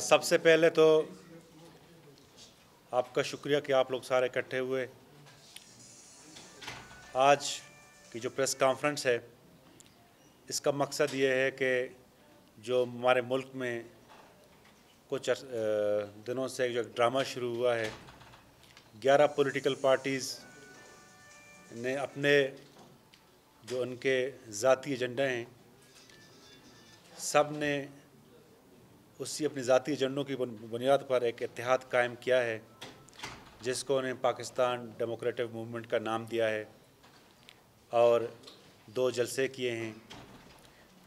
सबसे पहले तो आपका शुक्रिया कि आप लोग सारे इकट्ठे हुए आज की जो प्रेस कॉन्फ्रेंस है इसका मकसद ये है कि जो हमारे मुल्क में कुछ दिनों से जो ड्रामा शुरू हुआ है ग्यारह पॉलिटिकल पार्टीज़ ने अपने जो उनके ज़ाती एजेंडे हैं सब ने उससे अपने ज़ाती एजेंडों की बुनियाद पर एक इतिहाद कायम किया है जिसको उन्हें पाकिस्तान डेमोक्रेटिक मूवमेंट का नाम दिया है और दो जलसे किए हैं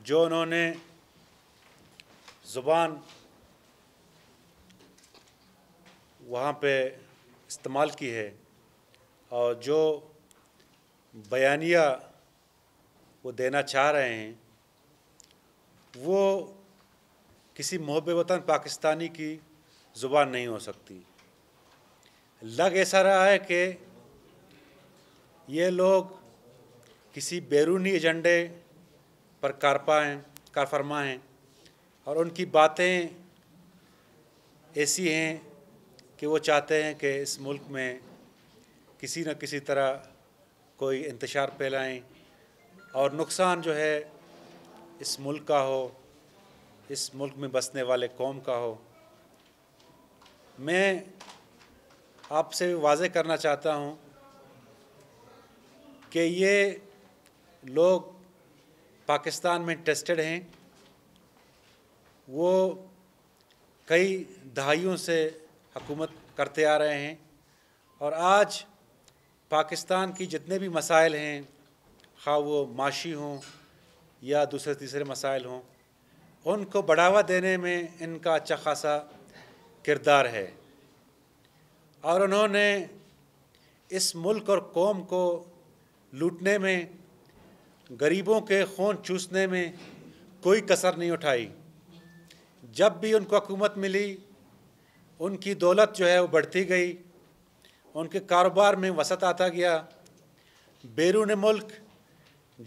जो उन्होंने ज़ुबान वहाँ पे इस्तेमाल की है और जो बयानिया वो देना चाह रहे हैं वो किसी मोहब वतन पाकिस्तानी की ज़ुबान नहीं हो सकती लग ऐसा रहा है कि ये लोग किसी बैरूनी एजेंडे पर कारपाएँ कारफरमा हैं और उनकी बातें ऐसी हैं कि वो चाहते हैं कि इस मुल्क में किसी न किसी तरह कोई इंतशार फैलाएँ और नुकसान जो है इस मुल्क का हो इस मुल्क में बसने वाले कौम का हो मैं आपसे वाजे करना चाहता हूँ कि ये लोग पाकिस्तान में टेस्टेड हैं वो कई दहाइयों से हकूमत करते आ रहे हैं और आज पाकिस्तान की जितने भी मसाइल हैं खा वो माशी हों या दूसरे तीसरे मसाइल हों उनको बढ़ावा देने में इनका अच्छा खासा किरदार है और उन्होंने इस मुल्क और कौम को लूटने में गरीबों के खून चूसने में कोई कसर नहीं उठाई जब भी उनको हकूमत मिली उनकी दौलत जो है वो बढ़ती गई उनके कारोबार में वसत आता गया बैरून मुल्क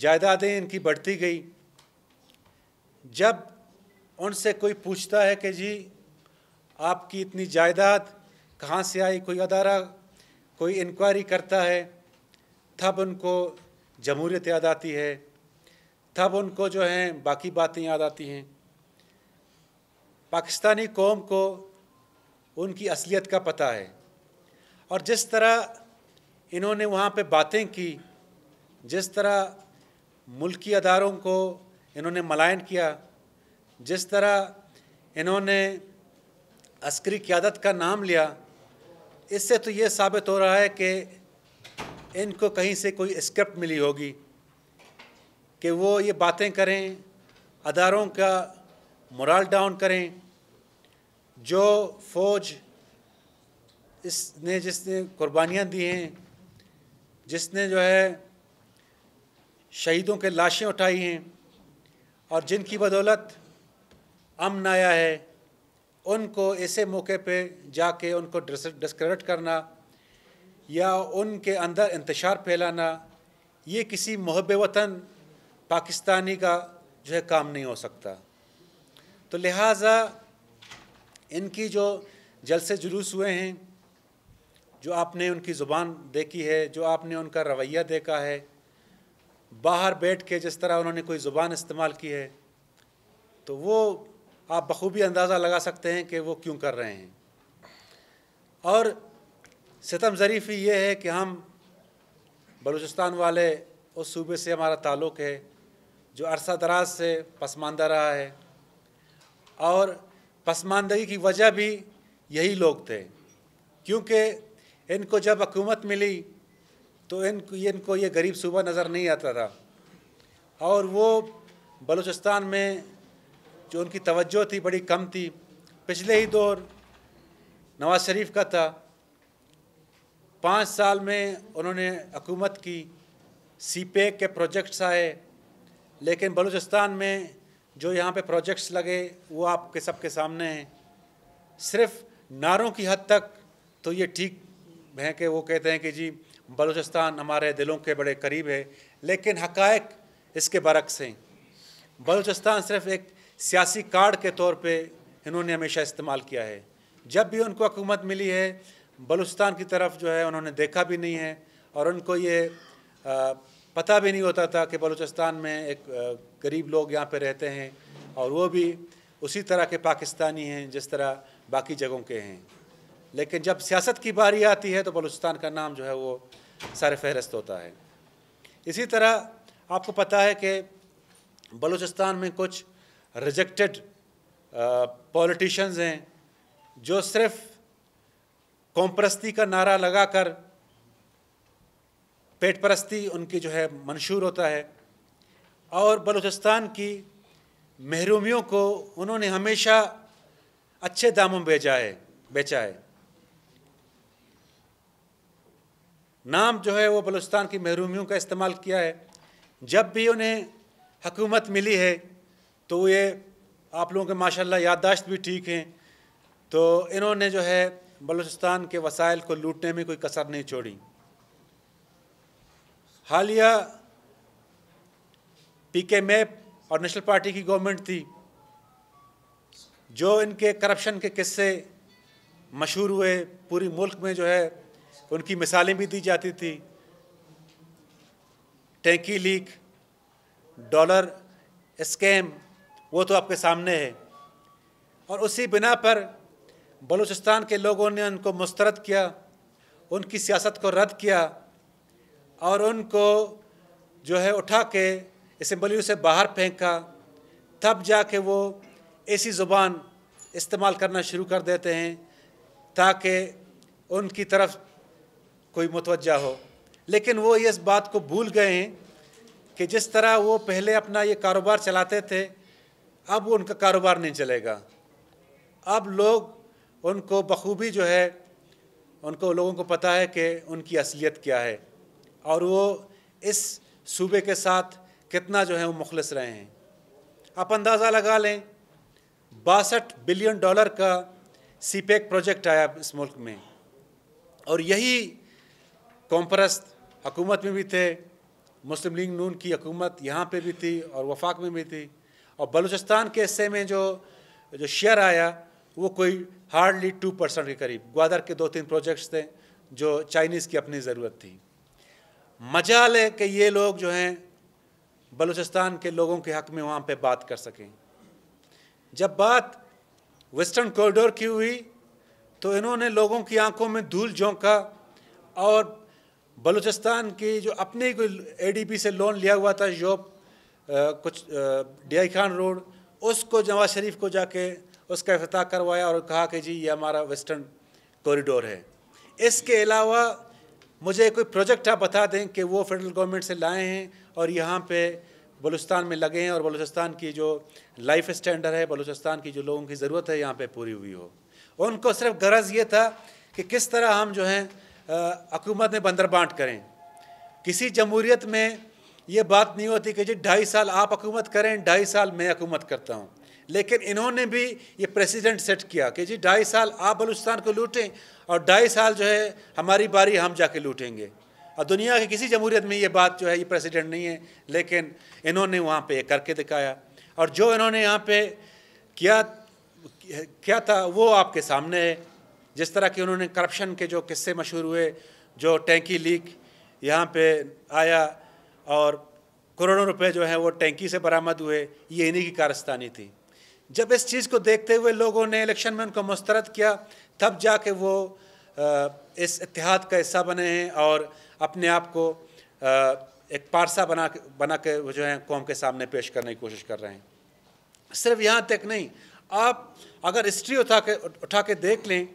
जायदादें इनकी बढ़ती गई जब उनसे कोई पूछता है कि जी आपकी इतनी जायदाद कहाँ से आई कोई अदारा कोई इंक्वायरी करता है तब उनको जमहूरियत याद आती है तब उनको जो हैं बाकी बातें याद आती हैं पाकिस्तानी कौम को उनकी असलियत का पता है और जिस तरह इन्होंने वहाँ पे बातें की जिस तरह मुल्की अदारों को इन्होंने मलायन किया जिस तरह इन्होंने अस्करी क्यादत का नाम लिया इससे तो ये साबित हो रहा है कि इनको कहीं से कोई स्क्रिप्ट मिली होगी कि वो ये बातें करें अदारों का मोरल डाउन करें जो फौज इसने जिसने कुर्बानियाँ दी हैं जिसने जो है शहीदों के लाशें उठाई हैं और जिनकी बदौलत अमन आया है उनको ऐसे मौके पे जाके उनको डिस्क्रेडिट करना या उनके अंदर इंतशार फैलाना ये किसी महब वतन पाकिस्तानी का जो है काम नहीं हो सकता तो लिहाजा इनकी जो जलसे जुलूस हुए हैं जो आपने उनकी ज़ुबान देखी है जो आपने उनका रवैया देखा है बाहर बैठ के जिस तरह उन्होंने कोई ज़ुबान इस्तेमाल की है तो वो आप बखूबी अंदाज़ा लगा सकते हैं कि वो क्यों कर रहे हैं और सितम ज़रीफ़ी ये है कि हम बलूचिस्तान वाले उस सूबे से हमारा ताल्लुक़ है जो अरसा दराज से पसमानदा रहा है और पसमानदगी की वजह भी यही लोग थे क्योंकि इनको जब हकूमत मिली तो इनको इनको ये गरीब सूबा नज़र नहीं आता था और वो बलूचिस्तान में जो उनकी तवज्जो थी बड़ी कम थी पिछले ही दौर नवाज शरीफ का था पाँच साल में उन्होंने हकूमत की सी के प्रोजेक्ट्स आए लेकिन बलूचिस्तान में जो यहाँ पे प्रोजेक्ट्स लगे वो आपके सबके सामने हैं सिर्फ नारों की हद तक तो ये ठीक हैं कि वो कहते हैं कि जी बलूचिस्तान हमारे दिलों के बड़े करीब है लेकिन हकायक इसके बरक्स हैं बलूचिस्तान सिर्फ एक सियासी कार्ड के तौर पे इन्होंने हमेशा इस्तेमाल किया है जब भी उनको हुकूमत मिली है बलुस्तान की तरफ जो है उन्होंने देखा भी नहीं है और उनको ये पता भी नहीं होता था कि बलूचिस्तान में एक गरीब लोग यहाँ पे रहते हैं और वो भी उसी तरह के पाकिस्तानी हैं जिस तरह बाकी जगहों के हैं लेकिन जब सियासत की बारी आती है तो बलूचिस्तान का नाम जो है वो सारे फहरस्त होता है इसी तरह आपको पता है कि बलूचिस्तान में कुछ रिजेक्टेड पॉलिटिशियंस uh, हैं जो सिर्फ कौमपरस्ती का नारा लगाकर पेट परस्ती उनकी जो है मंशूर होता है और बलूचिस्तान की महरूमियों को उन्होंने हमेशा अच्छे दामों में बेचा है बेचा है नाम जो है वो बलूचिस्तान की महरूमियों का इस्तेमाल किया है जब भी उन्हें हकूमत मिली है तो ये आप लोगों के माशाल्लाह याददाश्त भी ठीक हैं तो इन्होंने जो है बलूचिस्तान के वसाइल को लूटने में कोई कसर नहीं छोड़ी हालिया पी के मैप और नेशनल पार्टी की गवर्नमेंट थी जो इनके करप्शन के किस्से मशहूर हुए पूरी मुल्क में जो है उनकी मिसालें भी दी जाती थी टैंकी लीक डॉलर स्कैम वो तो आपके सामने है और उसी बिना पर बलूचिस्तान के लोगों ने उनको मुस्तरद किया उनकी सियासत को रद्द किया और उनको जो है उठा के इसम्बलियों से बाहर फेंका तब जाके वो ऐसी ज़ुबान इस्तेमाल करना शुरू कर देते हैं ताकि उनकी तरफ कोई मुतवजा हो लेकिन वो इस बात को भूल गए हैं कि जिस तरह वो पहले अपना ये कारोबार चलाते थे अब उनका कारोबार नहीं चलेगा अब लोग उनको बखूबी जो है उनको लोगों को पता है कि उनकी असलियत क्या है और वो इस सूबे के साथ कितना जो है वो मुखलस रहे हैं आप अंदाज़ा लगा लें बासठ बिलियन डॉलर का सीपेक प्रोजेक्ट आया इस मुल्क में और यही कॉम्परस्त हकूमत में भी थे मुस्लिम लीग नून की हकूमत यहाँ पे भी थी और वफाक में भी थी और बलूचिस्तान के हिस्से में जो जो शेयर आया वो कोई हार्डली टू परसेंट के करीब ग्वादर के दो तीन प्रोजेक्ट्स थे जो चाइनीज़ की अपनी ज़रूरत थी मजाल है कि ये लोग जो हैं बलूचिस्तान के लोगों के हक़ में वहाँ पे बात कर सकें जब बात वेस्टर्न कॉरिडोर की हुई तो इन्होंने लोगों की आंखों में धूल झोंका और बलूचिस्तान की जो अपने कोई एडीपी से लोन लिया हुआ था यूरोप कुछ डी खान रोड उसको नवाज शरीफ को जाके उसका अफ्ताह करवाया और कहा कि जी ये हमारा वेस्टर्न कॉरिडोर है इसके अलावा मुझे कोई प्रोजेक्ट आप बता दें कि वो फेडरल गवर्नमेंट से लाए हैं और यहाँ पे बलूचिस्तान में लगे हैं और बलूचिस्तान की जो लाइफ स्टैंडर्ड है बलूचिस्तान की जो लोगों की ज़रूरत है यहाँ पे पूरी हुई हो उनको सिर्फ गरज ये था कि किस तरह हम जो हैं हकूमत में बंदर बांट करें किसी जमहूरीत में ये बात नहीं होती कि जी ढाई साल आप हकूमत करें ढाई साल मैं हकूमत करता हूँ लेकिन इन्होंने भी ये प्रेसिडेंट सेट किया कि जी ढाई साल आप बलूचिस्तान को लूटें और ढाई साल जो है हमारी बारी हम जाके लूटेंगे और दुनिया की किसी जमहूरियत में ये बात जो है ये प्रेसिडेंट नहीं है लेकिन इन्होंने वहाँ पे करके दिखाया और जो इन्होंने यहाँ पे किया क्या था वो आपके सामने है जिस तरह के उन्होंने करप्शन के जो किस्से मशहूर हुए जो टैंकी लीक यहाँ पे आया और करोड़ों रुपए जो है वो टैंकी से बरामद हुए ये इन्हीं की कारस्तानी थी जब इस चीज़ को देखते हुए लोगों ने इलेक्शन में उनको मुस्तरद किया तब जाके वो इस इतिहाद का हिस्सा बने हैं और अपने आप को एक पारसा बना के बना के वो जो है कौम के सामने पेश करने की कोशिश कर रहे हैं सिर्फ यहाँ तक नहीं आप अगर हिस्ट्री उठा के उठा के देख लें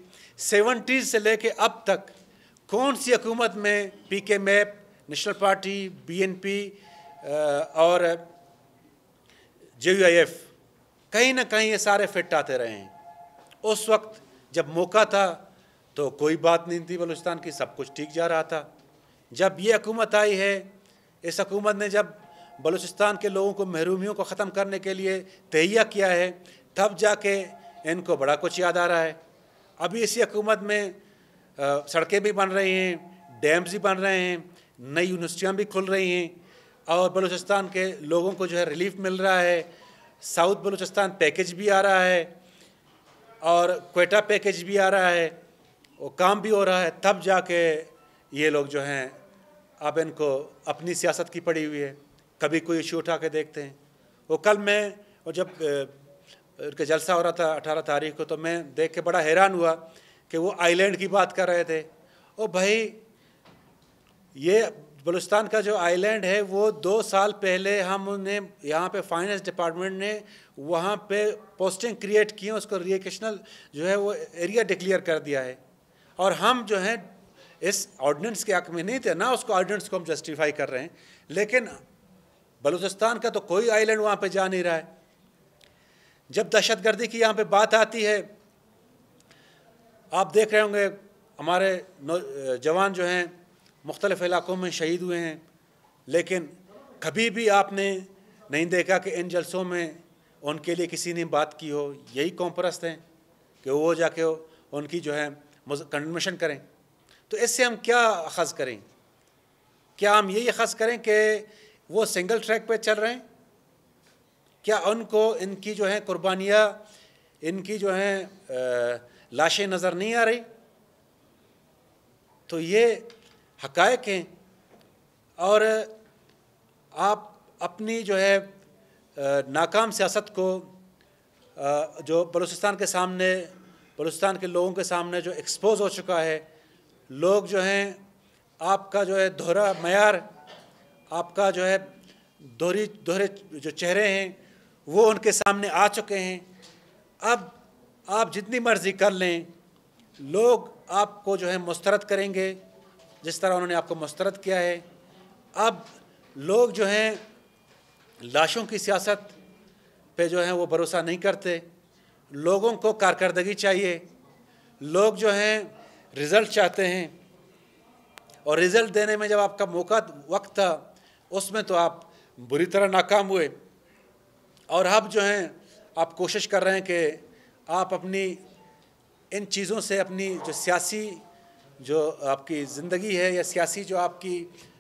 सेवेंटीज़ से लेके अब तक कौन सी हकूमत में पी के मैप नेशनल पार्टी बीएनपी और जे uh, कहीं ना कहीं ये सारे फिट आते रहे हैं उस वक्त जब मौका था तो कोई बात नहीं थी बलूचिस्तान की सब कुछ ठीक जा रहा था जब ये हकूमत आई है इस हकूमत ने जब बलूचिस्तान के लोगों को महरूमियों को ख़त्म करने के लिए तहिया किया है तब जाके इनको बड़ा कुछ याद आ रहा है अभी इसी हकूमत में uh, सड़कें भी बन रही हैं डैम्स भी बन रहे हैं नई यूनिवर्सिटियाँ भी खुल रही हैं और बलूचिस्तान के लोगों को जो है रिलीफ मिल रहा है साउथ बलूचिस्तान पैकेज भी आ रहा है और कोटा पैकेज भी आ रहा है वो काम भी हो रहा है तब जाके ये लोग जो हैं अब इनको अपनी सियासत की पड़ी हुई है कभी कोई इशू उठा के देखते हैं वो कल मैं और जब उनका जलसा हो रहा था अठारह तारीख को तो मैं देख के बड़ा हैरान हुआ कि वो आइलैंड की बात कर रहे थे ओ भाई ये बलूचिस्तान का जो आइलैंड है वो दो साल पहले हम उन्हें यहाँ पे फाइनेंस डिपार्टमेंट ने वहाँ पे पोस्टिंग क्रिएट की उसको रिएकेशनल जो है वो एरिया डिक्लेयर कर दिया है और हम जो है इस ऑर्डिनेंस के हक में नहीं थे ना उसको ऑर्डिनेंस को हम जस्टिफाई कर रहे हैं लेकिन बलूचिस्तान का तो कोई आइलैंड वहाँ पर जा नहीं रहा है जब दहशतगर्दी की यहाँ पर बात आती है आप देख रहे होंगे हमारे जवान जो हैं मुख्तलिफ़ इलाक़ों में शहीद हुए हैं लेकिन कभी भी आपने नहीं देखा कि इन जलसों में उनके लिए किसी ने बात की हो यही कॉम्परस्त हैं कि वो जाके उनकी जो है कंडमेशन करें तो इससे हम क्या अखज़ करें क्या हम यही अखज़ करें कि वो सिंगल ट्रैक पे चल रहे हैं क्या उनको इनकी जो है कुर्बानियाँ इनकी जो हैं लाशें नज़र नहीं आ रही तो ये हकायक हैं और आप अपनी जो है नाकाम सियासत को जो बलूचिस्तान के सामने बलूचिस्तान के लोगों के सामने जो एक्सपोज हो चुका है लोग जो हैं आपका जो है दोहरा मैार आपका जो है दोहरी दोहरे जो चेहरे हैं वो उनके सामने आ चुके हैं अब आप जितनी मर्ज़ी कर लें लोग आपको जो है मुस्तरद करेंगे जिस तरह उन्होंने आपको मुस्तरद किया है अब लोग जो हैं लाशों की सियासत पे जो हैं वो भरोसा नहीं करते लोगों को कारकरदगी चाहिए लोग जो हैं रिज़ल्ट चाहते हैं और रिज़ल्ट देने में जब आपका मौका वक्त था उसमें तो आप बुरी तरह नाकाम हुए और अब जो हैं आप कोशिश कर रहे हैं कि आप अपनी इन चीज़ों से अपनी जो सियासी जो आपकी ज़िंदगी है या सियासी जो आपकी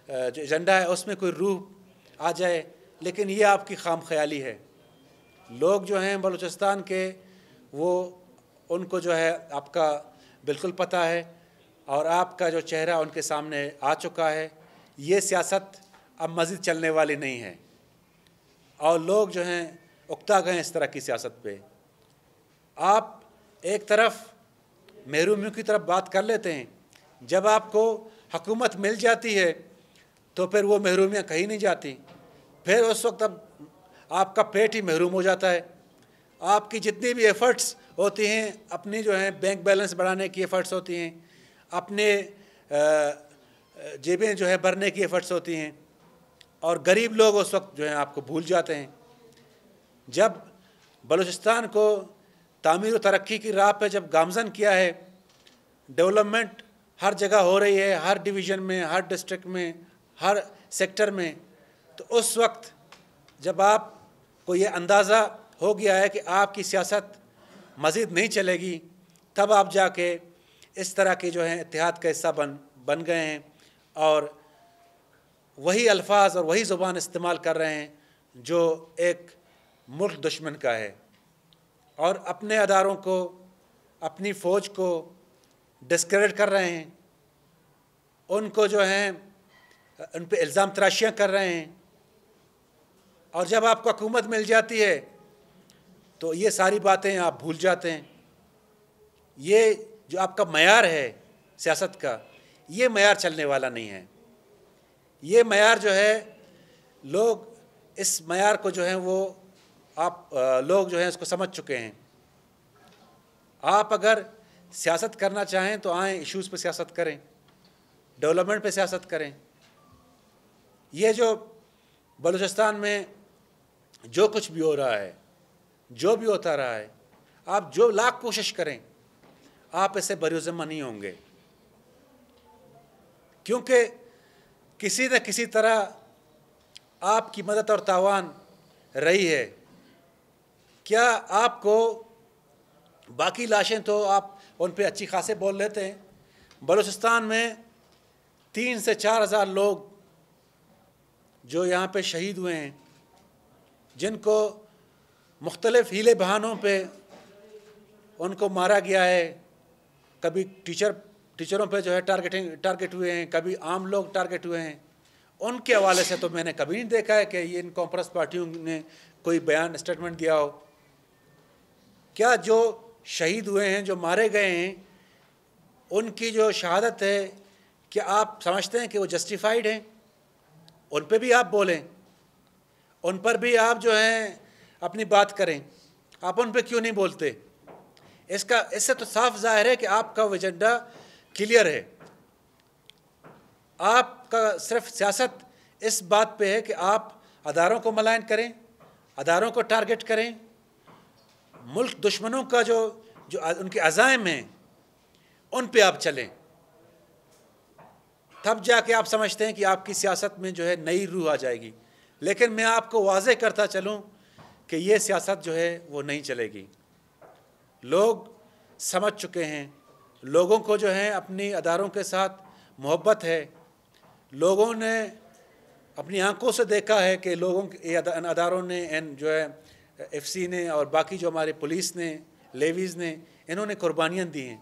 जो एजेंडा है उसमें कोई रूह आ जाए लेकिन ये आपकी खाम ख्याली है लोग जो हैं बलूचिस्तान के वो उनको जो है आपका बिल्कुल पता है और आपका जो चेहरा उनके सामने आ चुका है ये सियासत अब मज़ीद चलने वाली नहीं है और लोग जो हैं उकता गए इस तरह की सियासत पे आप एक तरफ महरूमियों की तरफ बात कर लेते हैं जब आपको हकूमत मिल जाती है तो फिर वो महरूमियाँ कहीं नहीं जाती फिर उस वक्त अब आपका पेट ही महरूम हो जाता है आपकी जितनी भी एफ़र्ट्स होती हैं अपनी जो है बैंक बैलेंस बढ़ाने की एफ़र्ट्स होती हैं अपने जेबें जो है भरने की एफ़र्ट्स होती हैं और गरीब लोग उस वक्त जो है आपको भूल जाते हैं जब बलूचिस्तान को तामीर व तरक्की की राह पर जब गामजन किया है डेवलपमेंट हर जगह हो रही है हर डिवीज़न में हर डिस्ट्रिक्ट में हर सेक्टर में तो उस वक्त जब आप को ये अंदाज़ा हो गया है कि आपकी सियासत मज़ीद नहीं चलेगी तब आप जाके इस तरह के जो हैं इतिहाद का हिस्सा बन बन गए हैं और वही अल्फाज और वही ज़ुबान इस्तेमाल कर रहे हैं जो एक मुल्क दुश्मन का है और अपने अदारों को अपनी फ़ौज को डिस्क्रेडिट कर रहे हैं उनको जो है उन पर इल्ज़ाम तराशियाँ कर रहे हैं और जब आपको हकूमत मिल जाती है तो ये सारी बातें आप भूल जाते हैं ये जो आपका मैार है सियासत का ये मैार चलने वाला नहीं है ये मैार जो है लोग इस मैार को जो है वो आप आ, लोग जो है इसको समझ चुके हैं आप अगर सियासत करना चाहें तो आए इश्यूज़ पर सियासत करें डेवलपमेंट पे सियासत करें यह जो बलूचिस्तान में जो कुछ भी हो रहा है जो भी होता रहा है आप जो लाख कोशिश करें आप इसे बरुजमा नहीं होंगे क्योंकि किसी न किसी तरह आपकी मदद और तावान रही है क्या आपको बाकी लाशें तो आप उन पर अच्छी खासे बोल लेते हैं बलूचिस्तान में तीन से चार हज़ार लोग जो यहाँ पे शहीद हुए हैं जिनको मुख्तलिफ हीले बहानों पे उनको मारा गया है कभी टीचर टीचरों पे जो है टारगेटिंग टारगेट हुए हैं कभी आम लोग टारगेट हुए हैं उनके हवाले से तो मैंने कभी नहीं देखा है कि ये इन कांग्रेस पार्टियों ने कोई बयान स्टेटमेंट दिया हो क्या जो शहीद हुए हैं जो मारे गए हैं उनकी जो शहादत है क्या आप समझते हैं कि वो जस्टिफाइड हैं उन पर भी आप बोलें उन पर भी आप जो हैं अपनी बात करें आप उन पर क्यों नहीं बोलते इसका इससे तो साफ जाहिर है कि आपका एजेंडा क्लियर है आपका सिर्फ सियासत इस बात पे है कि आप अदारों को मलायन करें अदारों को टारगेट करें मुल्क दुश्मनों का जो जो उनके अजायम हैं उन पे आप चलें तब जाके आप समझते हैं कि आपकी सियासत में जो है नई रूह आ जाएगी लेकिन मैं आपको वाज करता चलूँ कि ये सियासत जो है वो नहीं चलेगी लोग समझ चुके हैं लोगों को जो है अपनी अदारों के साथ मोहब्बत है लोगों ने अपनी आंखों से देखा है कि लोगों के अदारों ने एन जो है एफसी ने और बाकी जो हमारे पुलिस ने लेवीज़ ने इन्होंने कुर्बानियाँ दी हैं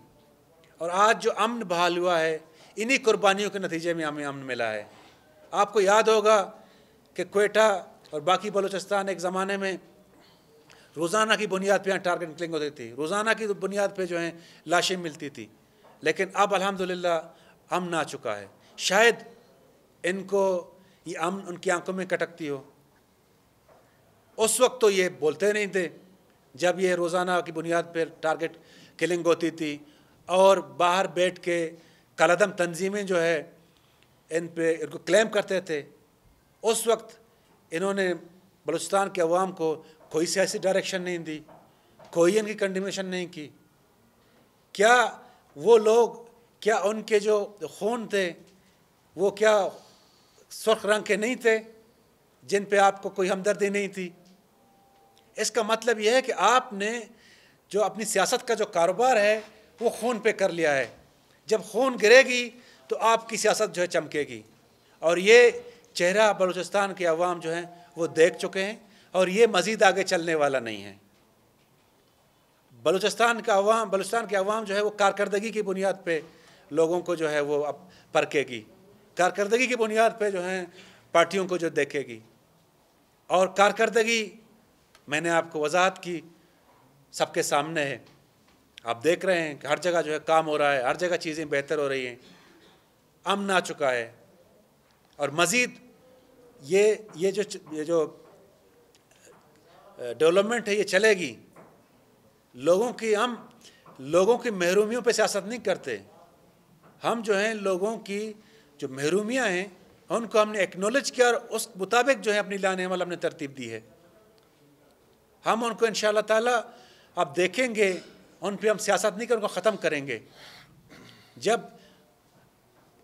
और आज जो अमन बहाल हुआ है इन्हीं कुर्बानियों के नतीजे में हमें अमन मिला है आपको याद होगा कि कोटा और बाकी बलूचिस्तान एक ज़माने में रोज़ाना की बुनियाद पर यहाँ टारगेट निकलिंग होती थी रोज़ाना की तो बुनियाद पर जो है लाशें मिलती थी लेकिन अब अलहमदिल्ला अमन आ चुका है शायद इनको ये अमन उनकी आंखों में कटकती हो उस वक्त तो ये बोलते नहीं थे जब ये रोज़ाना की बुनियाद पर टारगेट किलिंग होती थी और बाहर बैठ के कलदम तंजीमें जो है इन पे इनको क्लेम करते थे उस वक्त इन्होंने बलूचिस्तान के अवाम को कोई सियासी डायरेक्शन नहीं दी कोई इनकी कंडीमेशन नहीं की क्या वो लोग क्या उनके जो खून थे वो क्या सुर्ख रंग के नहीं थे जिन पे आपको कोई हमदर्दी नहीं थी इसका मतलब यह है कि आपने जो अपनी सियासत का जो कारोबार है वो खून पे कर लिया है जब खून गिरेगी तो आपकी सियासत जो है चमकेगी और ये चेहरा बलूचिस्तान के अवाम जो हैं वो देख चुके हैं और ये मज़ीद आगे चलने वाला नहीं है बलूचिस्तान का अवाम बलूचिस्तान के अवाम जो है वो कारकर्दगी की बुनियाद पर लोगों को जो है वो अब परखेगी कारकर्दगी की बुनियाद पर जो है पार्टियों को जो देखेगी और कारकर्दगी मैंने आपको वजाहत की सबके सामने है आप देख रहे हैं कि हर जगह जो है काम हो रहा है हर जगह चीज़ें बेहतर हो रही हैं अमन आ चुका है और मज़ीद ये ये जो ये जो डेवलपमेंट है ये चलेगी लोगों की हम लोगों की महरूमियों पे सियासत नहीं करते हम जो हैं लोगों की जो महरूमियाँ हैं उनको हमने एक्नोलेज किया और उस मुताबिक जो है अपनी लाने वाला हमने तरतीब दी है हम उनको इन ताला आप देखेंगे उन पर हम सियासत नहीं कर उनको ख़त्म करेंगे जब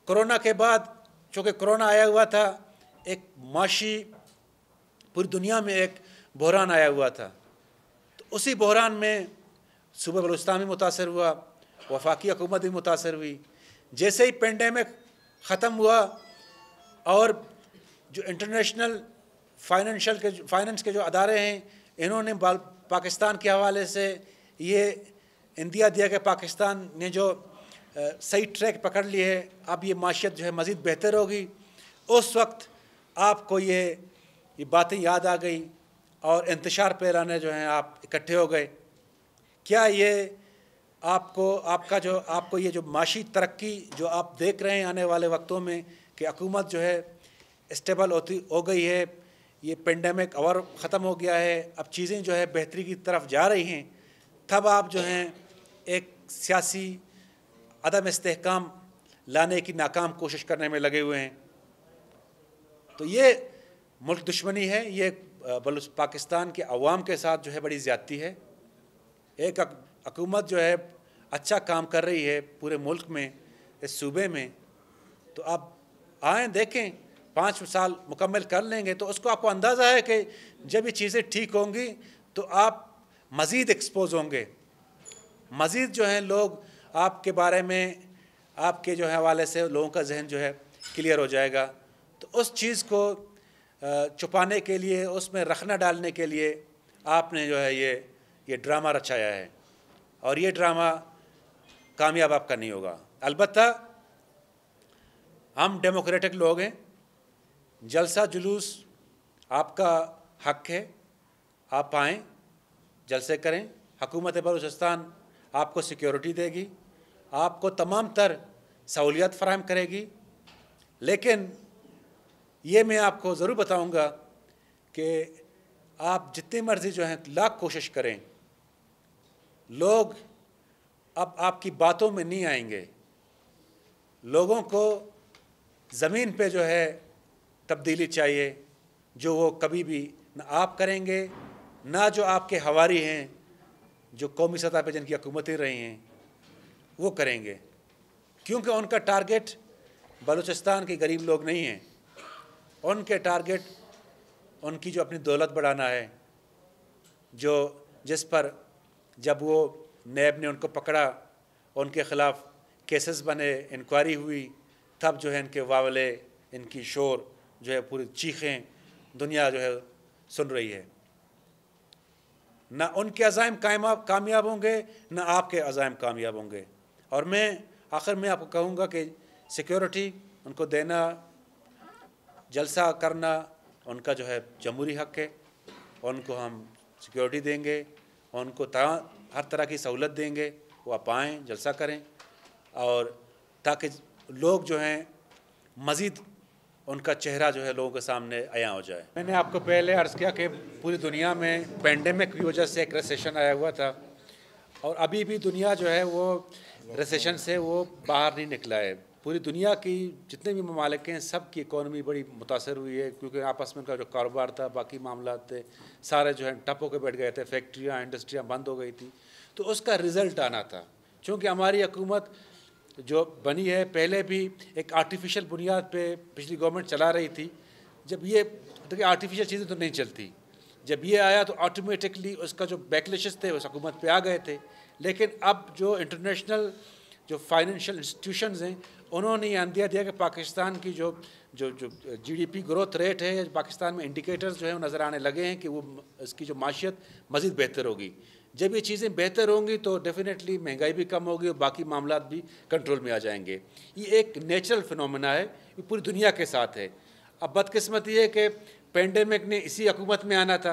कोरोना के बाद चूँकि कोरोना आया हुआ था एक माशी पूरी दुनिया में एक बहरान आया हुआ था तो उसी बहरान में सुबह बलूचिस्तान भी मुतासर हुआ वफाकी हुकूमत भी मुतासर हुई जैसे ही पेंडेमिक ख़त्म हुआ और जो इंटरनेशनल फाइनेंशियल के फाइनेंस के जो अदारे हैं इन्होंने पाकिस्तान के हवाले से ये इंदिया दिया कि पाकिस्तान ने जो सही ट्रैक पकड़ ली है अब ये माशियत जो है मज़ीद बेहतर होगी उस वक्त आपको ये ये बातें याद आ गई और इंतशार पैराने जो हैं आप इकट्ठे हो गए क्या ये आपको आपका जो आपको ये जो माशी तरक्की जो आप देख रहे हैं आने वाले वक्तों में कि हकूमत जो है स्टेबल होती हो गई है ये पेंडेमिक और ख़त्म हो गया है अब चीज़ें जो है बेहतरी की तरफ जा रही हैं तब आप जो हैं एक सियासी अदम इस्तेकाम लाने की नाकाम कोशिश करने में लगे हुए हैं तो ये मुल्क दुश्मनी है ये बलुच पाकिस्तान के अवाम के साथ जो है बड़ी ज़्यादती है एक हकूमत जो है अच्छा काम कर रही है पूरे मुल्क में इस सूबे में तो आप आएँ देखें पाँच साल मुकम्मल कर लेंगे तो उसको आपको अंदाज़ा है कि जब ये चीज़ें ठीक होंगी तो आप मज़ीद एक्सपोज होंगे मज़ीद जो हैं लोग आपके बारे में आपके जो है हवाले से लोगों का जहन जो है क्लियर हो जाएगा तो उस चीज़ को छुपाने के लिए उसमें रखना डालने के लिए आपने जो है ये ये ड्रामा रचाया है और ये ड्रामा कामयाब आपका नहीं होगा अलबत् हम डेमोक्रेटिक लोग हैं जलसा जुलूस आपका हक है आप आएँ जलसे करें हकूमत बलूचिस्तान आपको सिक्योरिटी देगी आपको तमाम तर सहूलियत फराहम करेगी लेकिन ये मैं आपको ज़रूर बताऊँगा कि आप जितनी मर्ज़ी जो हैं लाख कोशिश करें लोग अब आपकी बातों में नहीं आएंगे लोगों को ज़मीन पे जो है तब्दीली चाहिए जो वो कभी भी ना आप करेंगे ना जो आपके हवारी हैं जो कौमी सतह पर जिनकी हकूमतें रही हैं वो करेंगे क्योंकि उनका टारगेट बलूचिस्तान के गरीब लोग नहीं हैं उनके टारगेट उनकी जो अपनी दौलत बढ़ाना है जो जिस पर जब वो नैब ने उनको पकड़ा उनके ख़िलाफ़ केसेस बने इंक्वायरी हुई तब जो है इनके वावले इनकी शोर जो है पूरी चीखें दुनिया जो है सुन रही है ना उनके अजायम कामयाब कामयाब होंगे ना आपके अजायम कामयाब होंगे और मैं आखिर में आपको कहूँगा कि सिक्योरिटी उनको देना जलसा करना उनका जो है जमहूरी हक है उनको हम सिक्योरिटी देंगे उनको हर तरह की सहूलत देंगे वो आप आएँ जलसा करें और ताकि लोग जो हैं मज़ीद उनका चेहरा जो है लोगों के सामने आया हो जाए मैंने आपको पहले अर्ज़ किया कि पूरी दुनिया में पेंडेमिक की वजह से एक रिसेशन आया हुआ था और अभी भी दुनिया जो है वो रिसेशन से वो बाहर नहीं निकला है पूरी दुनिया की जितने भी ममालिक हैं सब की इकोनॉमी बड़ी मुतासर हुई है क्योंकि आपस में उनका जो कारोबार था बाकी मामला थे सारे जो है टप होकर बैठ गए थे फैक्ट्रियाँ इंडस्ट्रियाँ बंद हो गई थी तो उसका रिज़ल्ट आना था चूँकि हमारी हुकूमत जो बनी है पहले भी एक आर्टिफिशियल बुनियाद पे पिछली गवर्नमेंट चला रही थी जब ये देखिए आर्टिफिशियल चीज़ें तो नहीं चलती जब ये आया तो ऑटोमेटिकली उसका जो बैकलेशेस थे उस हकूमत पे आ गए थे लेकिन अब जो इंटरनेशनल जो फाइनेंशियल इंस्टीट्यूशन हैं उन्होंने ये अंदिया दिया कि पाकिस्तान की जो जो जो जीडीपी ग्रोथ रेट है पाकिस्तान में इंडिकेटर्स जो है वो नज़र आने लगे हैं कि वो इसकी जो माशियत मज़ीद बेहतर होगी जब ये चीज़ें बेहतर होंगी तो डेफिनेटली महंगाई भी कम होगी और बाकी मामला भी कंट्रोल में आ जाएंगे ये एक नेचुरल फिनोमेना है ये पूरी दुनिया के साथ है अब बदकस्मत यह है कि पेंडेमिक ने इसी हकूमत में आना था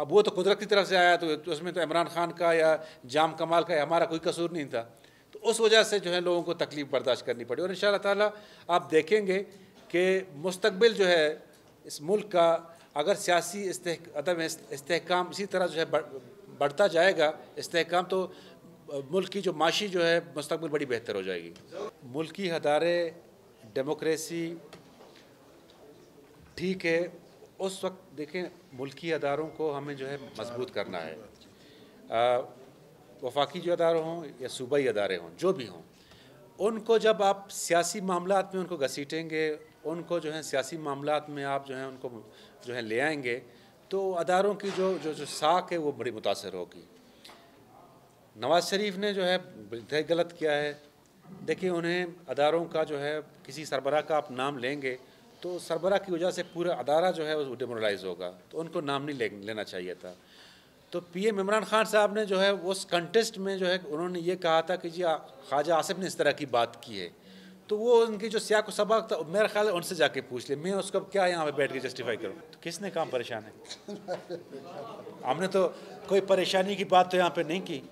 अब वो तो कुदरत की तरफ से आया तो, तो उसमें तो इमरान खान का या जाम कमाल का हमारा कोई कसूर नहीं था तो उस वजह से जो है लोगों को तकलीफ़ बर्दाश्त करनी पड़ी और इन शाह आप देखेंगे कि मुस्तबिल जो है इस मुल्क का अगर सियासी अदम इसकाम इसी तरह जो है बढ़ता जाएगा इसकाम तो मुल्क की जो माशी जो है मुस्तबिल बड़ी बेहतर हो जाएगी मुल्क की हदारे डेमोक्रेसी ठीक है उस वक्त देखें मुल्की अदारों को हमें जो है मजबूत करना है आ, वफाकी जो अदारे हों या सूबाई अदारे हों जो भी हों उनको जब आप सियासी मामला में उनको घसीटेंगे उनको जो है सियासी मामला में आप जो है उनको जो है ले आएंगे तो अदारों की जो जो जो साख है वो बड़ी मुतासर होगी नवाज शरीफ ने जो है बेहद गलत किया है देखिए उन्हें अदारों का जो है किसी सरबरा का आप नाम लेंगे तो सरबरा की वजह से पूरा अदारा जो है वो डिमोरलाइज होगा तो उनको नाम नहीं ले, लेना चाहिए था तो पीएम इमरान खान साहब ने जो है उस कंटेस्ट में जो है उन्होंने ये कहा था कि जी ख्वाजा आसिफ ने इस तरह की बात की है तो वो उनकी जो को सबक था मेरा ख्याल है उनसे जाके पूछ लिया मैं उसको क्या यहाँ पे बैठ के जस्टिफाई करूँ तो किसने काम परेशान है हमने तो कोई परेशानी की बात तो यहाँ पे नहीं की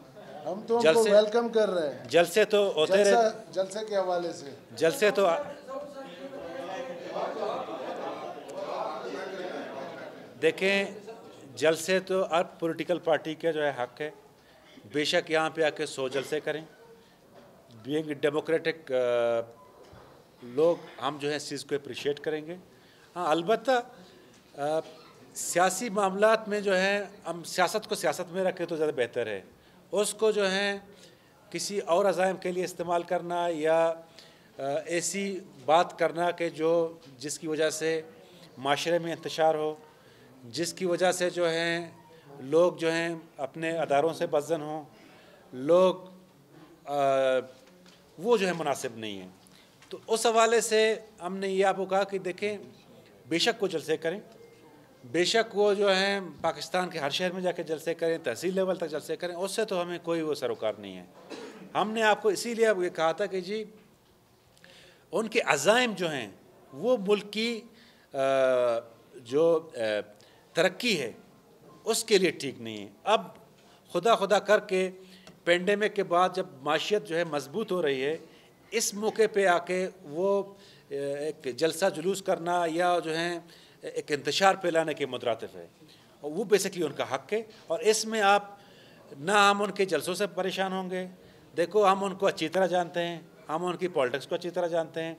हम तो जलसे वेलकम कर रहे हैं जलसे तो होते रहे जलसे के हवाले से जलसे तो देखें जलसे तो अब पॉलिटिकल पार्टी का जो है हक है बेशक यहाँ पे आके सौ जलसे करें बींग डेमोक्रेटिक लोग हम जो है इस चीज़ को अप्रिशिएट करेंगे हाँ अलबत् सियासी मामला में जो है हम सियासत को सियासत में रखें तो ज़्यादा बेहतर है उसको जो है किसी और अजायम के लिए इस्तेमाल करना या ऐसी बात करना कि जो जिसकी वजह से माशरे में इंतशार हो जिसकी वजह से जो है लोग जो हैं अपने अदारों से बजन हों लोग आ, वो जो है मुनासिब नहीं है तो उस हवाले से हमने ये आपको कहा कि देखें बेशक को जलसे करें बेशक वो जो है पाकिस्तान के हर शहर में जाके जलसे करें तहसील लेवल तक जलसे करें उससे तो हमें कोई वो सरोकार नहीं है हमने आपको इसीलिए आप ये कहा था कि जी उनके अज़ाइम जो हैं वो मुल्क की जो तरक्की है उसके लिए ठीक नहीं है अब खुदा खुदा करके पेंडेमिक के बाद जब माशियत जो है मजबूत हो रही है इस मौके पे आके वो एक जलसा जुलूस करना या जो है एक इंतशार फैलाने के मुतरतफ़ है और वो बेसिकली उनका हक है और इसमें आप ना हम उनके जलसों से परेशान होंगे देखो हम उनको अच्छी तरह जानते हैं हम उनकी पॉलिटिक्स को अच्छी तरह जानते हैं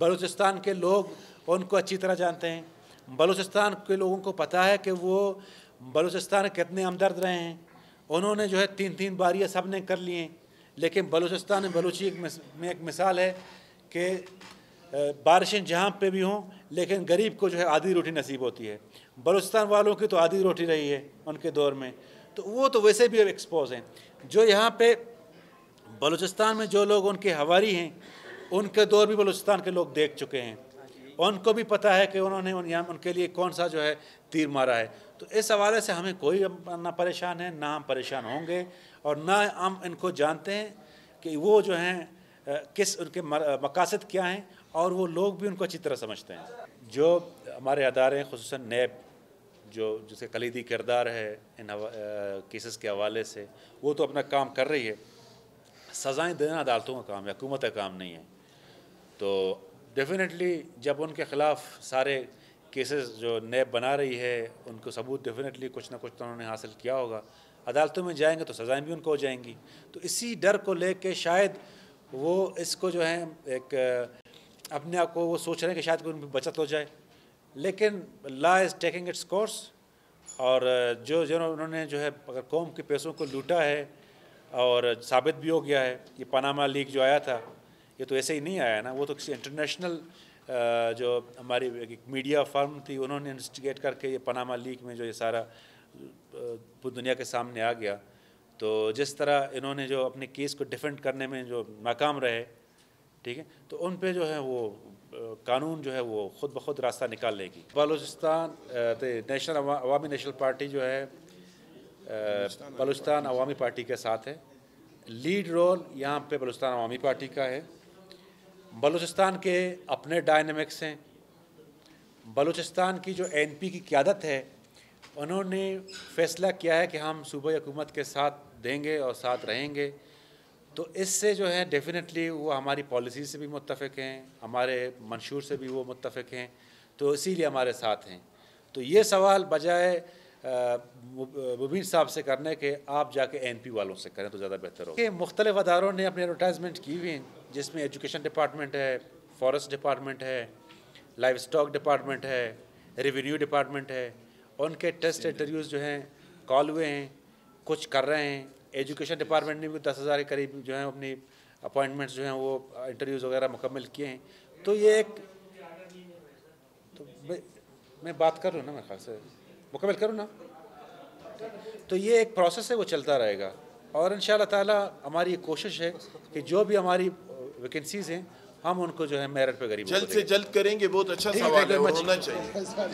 बलूचिस्तान के लोग उनको अच्छी तरह जानते हैं बलूचिस्तान के लोगों को पता है कि वो बलूचिस्तान कितने हमदर्द रहे हैं उन्होंने जो है तीन तीन बारियाँ सब ने कर लिए लेकिन बलूचिस्तान बलूची एक में एक मिसाल है कि बारिशें जहाँ पे भी हों लेकिन गरीब को जो है आधी रोटी नसीब होती है बलूचिस्तान वालों की तो आधी रोटी रही है उनके दौर में तो वो तो वैसे भी एक्सपोज हैं जो यहाँ पे बलूचिस्तान में जो लोग उनके हवारी हैं उनके दौर भी बलूचिस्तान के लोग देख चुके हैं उनको भी पता है कि उन्होंने उन यहाँ उनके लिए कौन सा जो है तीर मारा है तो इस हवाले से हमें कोई ना परेशान है ना हम परेशान होंगे और ना हम इनको जानते हैं कि वो जो हैं किस उनके मकासद क्या हैं और वो लोग भी उनको अच्छी तरह समझते हैं जो हमारे अदारे हैं खूस नैब जो जिसके कलीदी किरदार है इन केसेस के हवाले से वो तो अपना काम कर रही है सज़ाएँ देना अदालतों का काम है हुकूमत का काम नहीं है तो डेफिनेटली जब उनके ख़िलाफ़ सारे केसेस जो नैब बना रही है उनको सबूत डेफिनेटली कुछ ना कुछ तो उन्होंने हासिल किया होगा अदालतों में जाएंगे तो सजाएं भी उनको हो जाएंगी तो इसी डर को ले कर शायद वो इसको जो है एक अपने आप को वो सोच रहे हैं कि शायद कोई उनकी बचत हो जाए लेकिन law is taking its course और जो जो उन्होंने जो है अगर कौम के पैसों को लूटा है और साबित भी हो गया है ये पनामा लीग जो आया था ये तो ऐसे ही नहीं आया ना वो तो किसी इंटरनेशनल जो हमारी मीडिया फर्म थी उन्होंने इन्वेस्टिगेट करके ये पनामा लीग में जो ये सारा पूरी दुनिया के सामने आ गया तो जिस तरह इन्होंने जो अपने केस को डिफेंड करने में जो नाकाम रहे ठीक है तो उन पे जो है वो कानून जो है वो खुद ब खुद रास्ता निकाल लेगी Balochistan National Awami National Party जो है बलूचिस्तान अवामी पार्टी के साथ है लीड रोल यहाँ पे बलूचिस्तान अवामी पार्टी का है बलूचिस्तान के अपने डायनमिक्स हैं बलूचिस्तान की जो एनपी की क्यादत है उन्होंने फैसला किया है कि हम सूबे हुकूमत के साथ देंगे और साथ रहेंगे तो इससे जो है डेफिनेटली वो हमारी पॉलिसी से भी मुतफ़ हैं हमारे मंशूर से भी वो मुतफ़ हैं तो इसीलिए हमारे साथ हैं तो ये सवाल बजाय मुबीन साहब से करने के आप जाके एन पी वालों से करें तो ज़्यादा बेहतर हो मुख्तलिफ अदारों ने अपनी एडवर्टाइजमेंट की हुई हैं जिसमें एजुकेशन डिपार्टमेंट है फॉरेस्ट डिपार्टमेंट है लाइफ स्टॉक डिपार्टमेंट है रेवेन्यू डिपार्टमेंट है और उनके टेस्ट इंटरव्यूज़ जो हैं कॉल हुए हैं कुछ कर रहे हैं एजुकेशन डिपार्टमेंट ने भी दस हज़ार के करीब जो हैं अपनी अपॉइंटमेंट्स जो हैं वो इंटरव्यूज़ वगैरह मुकम्मल किए हैं तो ये एक तो मैं बात कर रहा हूँ ना मेरे ख्याल से मुकम्मल करूँ ना तो ये एक प्रोसेस है वो चलता रहेगा और इन ताला हमारी कोशिश है कि जो भी हमारी वैकेंसीज़ हैं हम उनको जो है मेरठ पे गरीब जल्द से जल्द करेंगे बहुत अच्छा सवाल है होना चाहिए